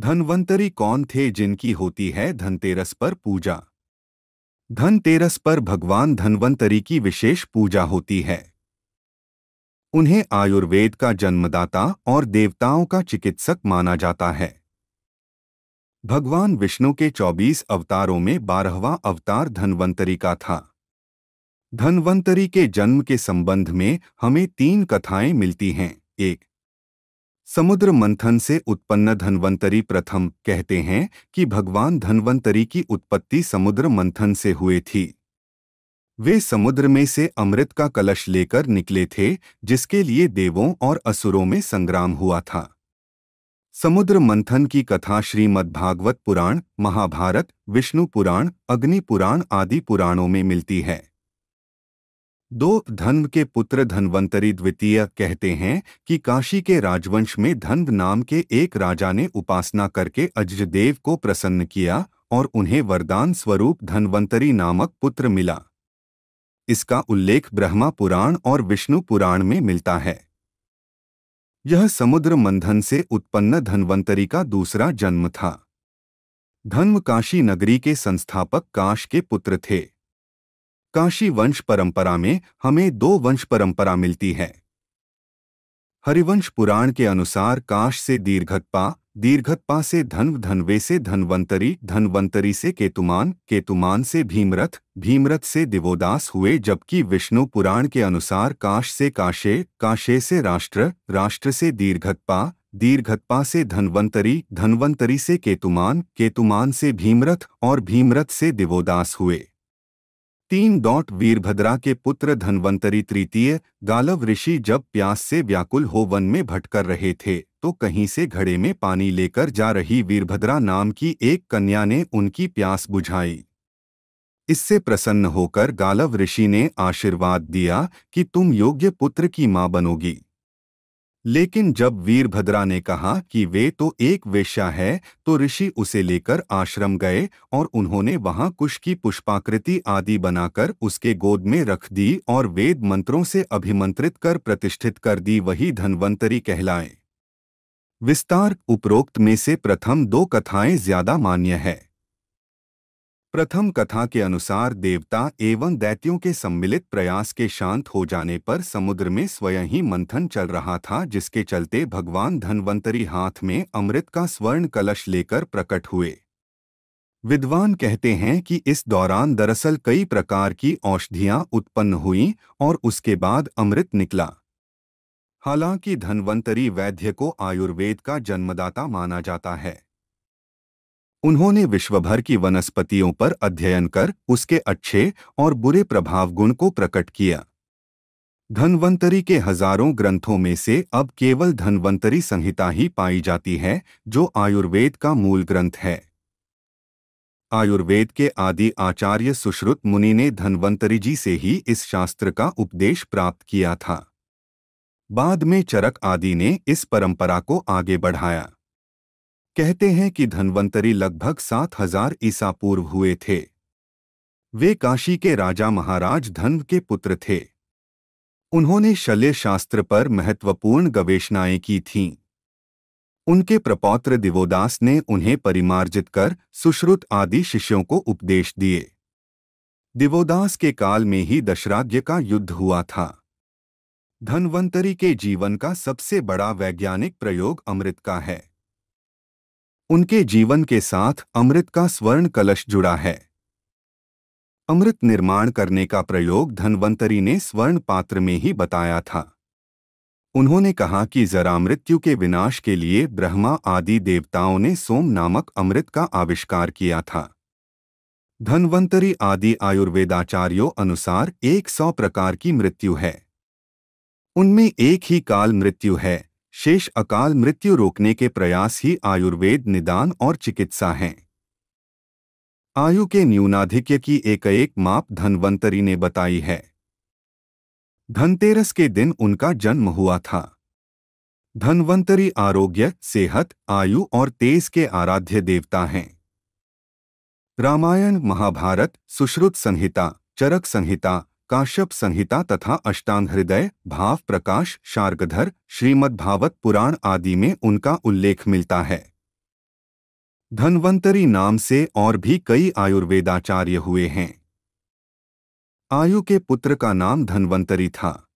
धनवंतरी कौन थे जिनकी होती है धनतेरस पर पूजा धनतेरस पर भगवान धनवंतरी की विशेष पूजा होती है उन्हें आयुर्वेद का जन्मदाता और देवताओं का चिकित्सक माना जाता है भगवान विष्णु के 24 अवतारों में बारहवा अवतार धनवंतरी का था धनवंतरी के जन्म के संबंध में हमें तीन कथाएं मिलती हैं एक समुद्र मंथन से उत्पन्न धनवंतरी प्रथम कहते हैं कि भगवान धनवंतरी की उत्पत्ति समुद्र मंथन से हुए थी वे समुद्र में से अमृत का कलश लेकर निकले थे जिसके लिए देवों और असुरों में संग्राम हुआ था समुद्र मंथन की कथा श्रीमद्भागवत पुराण महाभारत विष्णु पुराण अग्नि पुराण आदि पुराणों में मिलती है दो धन्व के पुत्र धन्वंतरी द्वितीय कहते हैं कि काशी के राजवंश में धन्व नाम के एक राजा ने उपासना करके अजदेव को प्रसन्न किया और उन्हें वरदान स्वरूप धनवंतरी नामक पुत्र मिला इसका उल्लेख ब्रह्मा पुराण और विष्णु पुराण में मिलता है यह समुद्र मंथन से उत्पन्न धन्वंतरी का दूसरा जन्म था धन्व काशी नगरी के संस्थापक काश के पुत्र थे काशी वंश परंपरा में हमें दो वंश परंपरा मिलती है हरिवंश पुराण के अनुसार काश से दीर्घत्पा दीर्घत्पा से धन्व धनवे से धनवंतरी धनवंतरी से केतुमान केतुमान से भीमरथ भीमरथ से दिवोदास हुए जबकि विष्णु पुराण के अनुसार काश से काशे काशे से राष्ट्र राष्ट्र से दीर्घकपा दीर्घत्पा से धनवंतरी धनवंतरी से केतुमान केतुमान से भीमरथ और भीमरथ से दिवोदास हुए तीन डॉट वीरभद्रा के पुत्र धनवंतरी तृतीय गालव ऋषि जब प्यास से व्याकुल हो वन में भटकर रहे थे तो कहीं से घड़े में पानी लेकर जा रही वीरभद्रा नाम की एक कन्या ने उनकी प्यास बुझाई इससे प्रसन्न होकर गालव ऋषि ने आशीर्वाद दिया कि तुम योग्य पुत्र की मां बनोगी लेकिन जब वीरभद्रा ने कहा कि वे तो एक वेश्या है तो ऋषि उसे लेकर आश्रम गए और उन्होंने वहां कुश की पुष्पाकृति आदि बनाकर उसके गोद में रख दी और वेद मंत्रों से अभिमंत्रित कर प्रतिष्ठित कर दी वही धनवंतरी कहलाए विस्तार उपरोक्त में से प्रथम दो कथाएं ज्यादा मान्य है प्रथम कथा के अनुसार देवता एवं दैत्यों के सम्मिलित प्रयास के शांत हो जाने पर समुद्र में स्वयं ही मंथन चल रहा था जिसके चलते भगवान धनवंतरी हाथ में अमृत का स्वर्ण कलश लेकर प्रकट हुए विद्वान कहते हैं कि इस दौरान दरअसल कई प्रकार की औषधियां उत्पन्न हुईं और उसके बाद अमृत निकला हालांकि धनवंतरी वैद्य को आयुर्वेद का जन्मदाता माना जाता है उन्होंने विश्वभर की वनस्पतियों पर अध्ययन कर उसके अच्छे और बुरे प्रभाव गुण को प्रकट किया धनवंतरी के हजारों ग्रंथों में से अब केवल धनवंतरी संहिता ही पाई जाती है जो आयुर्वेद का मूल ग्रंथ है आयुर्वेद के आदि आचार्य सुश्रुत मुनि ने धनवंतरी जी से ही इस शास्त्र का उपदेश प्राप्त किया था बाद में चरक आदि ने इस परंपरा को आगे बढ़ाया कहते हैं कि धनवंतरी लगभग सात हजार ईसा पूर्व हुए थे वे काशी के राजा महाराज धन्व के पुत्र थे उन्होंने शल्य शास्त्र पर महत्वपूर्ण गवेषणाएं की थीं उनके प्रपौत्र दिवोदास ने उन्हें परिमार्जित कर सुश्रुत आदि शिष्यों को उपदेश दिए दिवोदास के काल में ही दशराज्य का युद्ध हुआ था धनवंतरी के जीवन का सबसे बड़ा वैज्ञानिक प्रयोग अमृत का है उनके जीवन के साथ अमृत का स्वर्ण कलश जुड़ा है अमृत निर्माण करने का प्रयोग धनवंतरी ने स्वर्ण पात्र में ही बताया था उन्होंने कहा कि जरा मृत्यु के विनाश के लिए ब्रह्मा आदि देवताओं ने सोम नामक अमृत का आविष्कार किया था धनवंतरी आदि आयुर्वेदाचार्यों अनुसार 100 प्रकार की मृत्यु है उनमें एक ही काल मृत्यु है शेष अकाल मृत्यु रोकने के प्रयास ही आयुर्वेद निदान और चिकित्सा हैं आयु के न्यूनाधिक्य की एक एक माप धनवंतरी ने बताई है धनतेरस के दिन उनका जन्म हुआ था धनवंतरी आरोग्य सेहत आयु और तेज के आराध्य देवता हैं रामायण महाभारत सुश्रुत संहिता चरक संहिता काश्यप संहिता तथा अष्टांग हृदय भाव प्रकाश शार्गधर श्रीमद्भावत पुराण आदि में उनका उल्लेख मिलता है धनवंतरी नाम से और भी कई आयुर्वेदाचार्य हुए हैं आयु के पुत्र का नाम धनवंतरी था